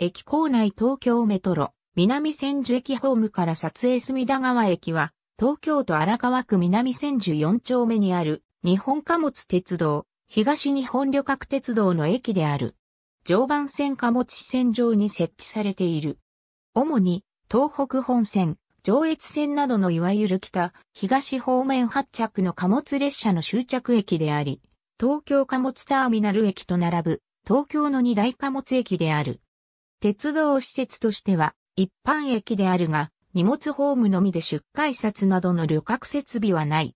駅構内東京メトロ、南千住駅ホームから撮影隅田川駅は、東京都荒川区南千住4丁目にある、日本貨物鉄道、東日本旅客鉄道の駅である。常磐線貨物支線上に設置されている。主に、東北本線、上越線などのいわゆる北、東方面発着の貨物列車の終着駅であり、東京貨物ターミナル駅と並ぶ、東京の二大貨物駅である。鉄道施設としては一般駅であるが、荷物ホームのみで出荷札などの旅客設備はない。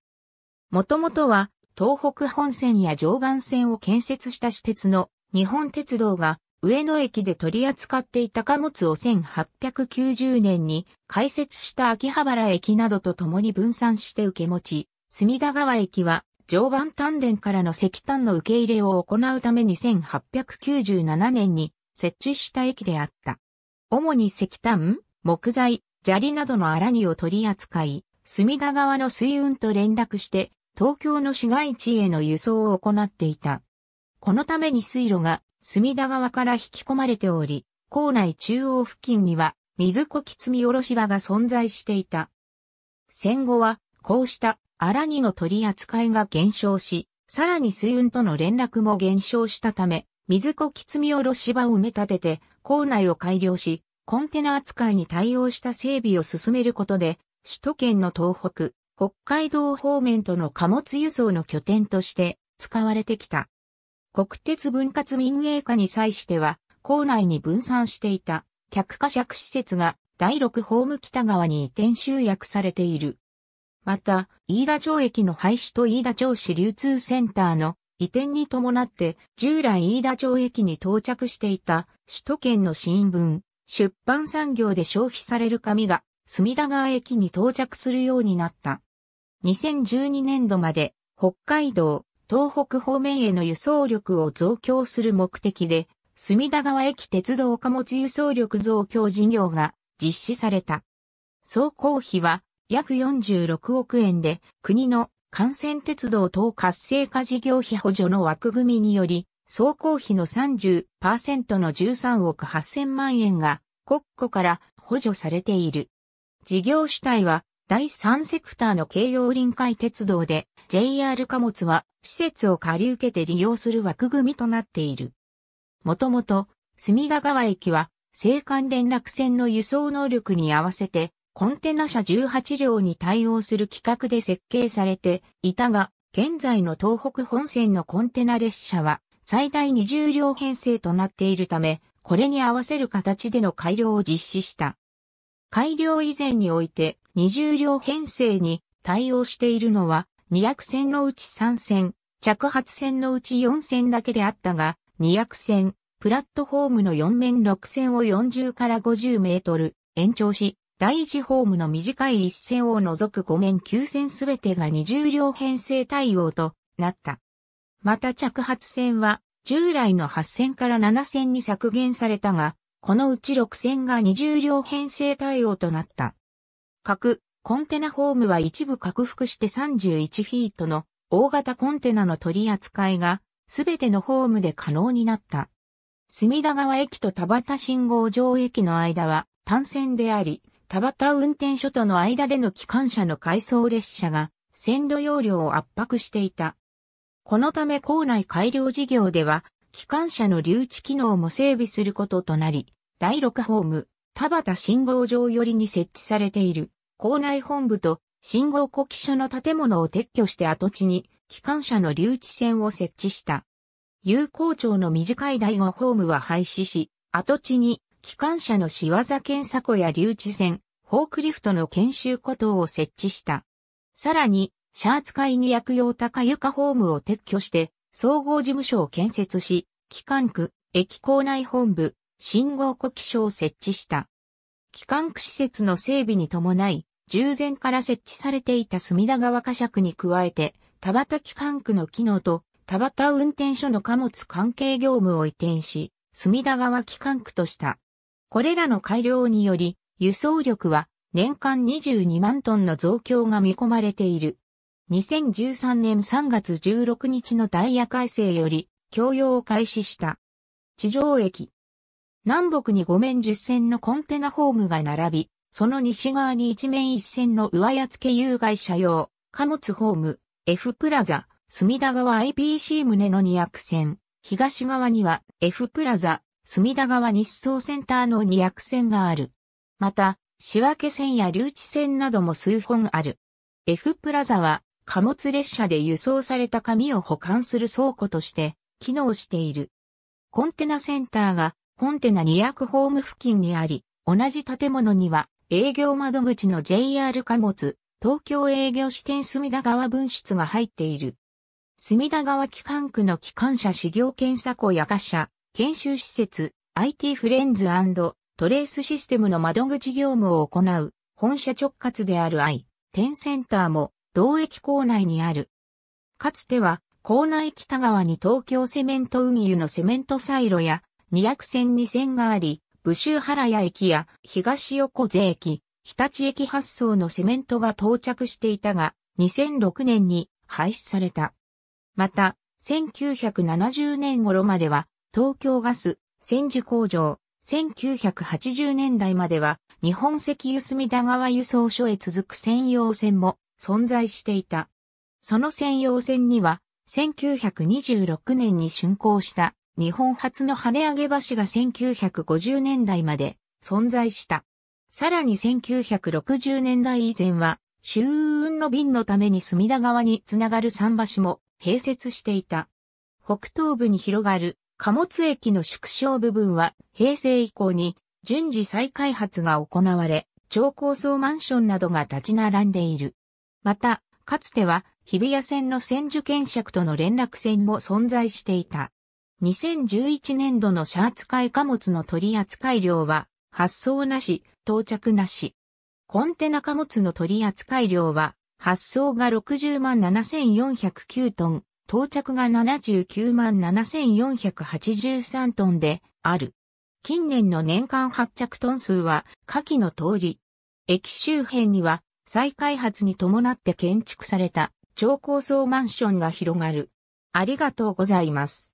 もともとは東北本線や常磐線を建設した私鉄の日本鉄道が上野駅で取り扱っていた貨物を1890年に開設した秋葉原駅などと共に分散して受け持ち、隅田川駅は常磐丹田からの石炭の受け入れを行うために1897年に設置した駅であった。主に石炭、木材、砂利などの荒荷を取り扱い、隅田川の水運と連絡して、東京の市街地への輸送を行っていた。このために水路が隅田川から引き込まれており、港内中央付近には水こき積み下ろし場が存在していた。戦後は、こうした荒荷の取り扱いが減少し、さらに水運との連絡も減少したため、水子きつみおろし場を埋め立てて、構内を改良し、コンテナ扱いに対応した整備を進めることで、首都圏の東北、北海道方面との貨物輸送の拠点として使われてきた。国鉄分割民営化に際しては、構内に分散していた客貨借施設が第六ホーム北側に移転集約されている。また、飯田町駅の廃止と飯田町市流通センターの移転に伴って従来飯田町駅に到着していた首都圏の新聞、出版産業で消費される紙が隅田川駅に到着するようになった。2012年度まで北海道、東北方面への輸送力を増強する目的で、隅田川駅鉄道貨物輸送力増強事業が実施された。総工費は約46億円で国の幹線鉄道等活性化事業費補助の枠組みにより、総工費の30%の13億8000万円が国庫から補助されている。事業主体は第3セクターの京葉臨海鉄道で JR 貨物は施設を借り受けて利用する枠組みとなっている。もともと隅田川駅は青函連絡船の輸送能力に合わせてコンテナ車18両に対応する規格で設計されていたが、現在の東北本線のコンテナ列車は最大20両編成となっているため、これに合わせる形での改良を実施した。改良以前において20両編成に対応しているのは2 0線のうち3線、着発線のうち4線だけであったが、2 0線、プラットフォームの4面6線を40から50メートル延長し、第一ホームの短い一線を除く5面9線すべてが20両編成対応となった。また着発線は従来の8線から7線に削減されたが、このうち6線が20両編成対応となった。各コンテナホームは一部拡幅して31フィートの大型コンテナの取り扱いがすべてのホームで可能になった。隅田川駅と田端信号場駅の間は単線であり、田端運転所との間での機関車の回送列車が線路容量を圧迫していた。このため校内改良事業では、機関車の留置機能も整備することとなり、第6ホーム、田端信号場寄りに設置されている、校内本部と信号呼気所の建物を撤去して跡地に、機関車の留置線を設置した。有効庁の短い第5ホームは廃止し、跡地に機関車の仕業検査庫や留置船、フォークリフトの研修庫等を設置した。さらに、シャーツ会に薬用高床ホームを撤去して、総合事務所を建設し、機関区、駅構内本部、信号呼気所を設置した。機関区施設の整備に伴い、従前から設置されていた隅田川貨尺に加えて、田畑機関区の機能と田畑運転所の貨物関係業務を移転し、隅田川機関区とした。これらの改良により、輸送力は年間22万トンの増強が見込まれている。2013年3月16日のダイヤ改正より、供用を開始した。地上駅。南北に5面10線のコンテナホームが並び、その西側に1面1線の上屋付有害車用、貨物ホーム、F プラザ、隅田川 IPC 棟の200線、東側には F プラザ、隅田川日総センターの2役線がある。また、仕分け線や留置線なども数本ある。F プラザは貨物列車で輸送された紙を保管する倉庫として機能している。コンテナセンターがコンテナ2役ホーム付近にあり、同じ建物には営業窓口の JR 貨物、東京営業支店隅田川分室が入っている。隅田川機関区の機関車資料検査庫や貨車、研修施設、IT フレンズトレースシステムの窓口業務を行う、本社直轄である I、テンセンターも、同駅構内にある。かつては、構内北側に東京セメント運輸のセメントサイロや、二百線2線があり、武州原谷駅や東横瀬駅、日立駅発送のセメントが到着していたが、2006年に廃止された。また、1970年頃までは東京ガス、千住工場、1980年代までは日本石油隅田川輸送所へ続く専用線も存在していた。その専用線には1926年に竣工した日本初の跳ね上げ橋が1950年代まで存在した。さらに1960年代以前は、周運の便のために隅田川につながる桟橋も併設していた。北東部に広がる貨物駅の縮小部分は平成以降に順次再開発が行われ、超高層マンションなどが立ち並んでいる。また、かつては日比谷線の千住検尺との連絡線も存在していた。2011年度の車扱い貨物の取扱量は発送なし、到着なし。コンテナ貨物の取扱量は発送が60万7409トン、到着が79万7483トンである。近年の年間発着トン数は下記の通り。駅周辺には再開発に伴って建築された超高層マンションが広がる。ありがとうございます。